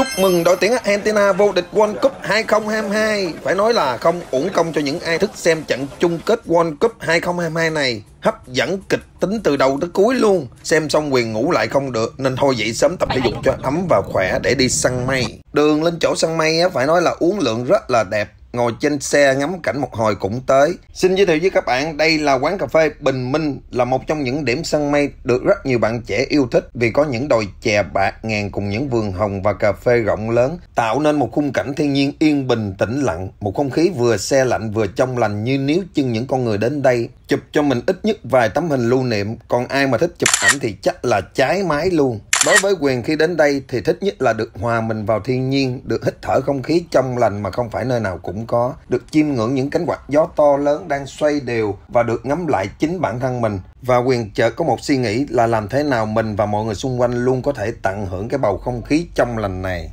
Chúc mừng đội tuyển Argentina vô địch World Cup 2022. Phải nói là không uổng công cho những ai thức xem trận chung kết World Cup 2022 này. Hấp dẫn kịch tính từ đầu tới cuối luôn. Xem xong quyền ngủ lại không được nên thôi dậy sớm tập thể dục cho ấm và khỏe để đi săn mây. Đường lên chỗ săn mây phải nói là uống lượng rất là đẹp ngồi trên xe ngắm cảnh một hồi cũng tới. Xin giới thiệu với các bạn, đây là quán cà phê Bình Minh, là một trong những điểm săn mây được rất nhiều bạn trẻ yêu thích vì có những đồi chè bạc ngàn cùng những vườn hồng và cà phê rộng lớn, tạo nên một khung cảnh thiên nhiên yên bình tĩnh lặng, một không khí vừa xe lạnh vừa trong lành như níu chân những con người đến đây, chụp cho mình ít nhất vài tấm hình lưu niệm, còn ai mà thích chụp ảnh thì chắc là trái mái luôn. Đối với quyền khi đến đây thì thích nhất là được hòa mình vào thiên nhiên, được hít thở không khí trong lành mà không phải nơi nào cũng có, được chiêm ngưỡng những cánh quạt gió to lớn đang xoay đều và được ngắm lại chính bản thân mình. Và quyền chợt có một suy nghĩ là làm thế nào mình và mọi người xung quanh luôn có thể tận hưởng cái bầu không khí trong lành này.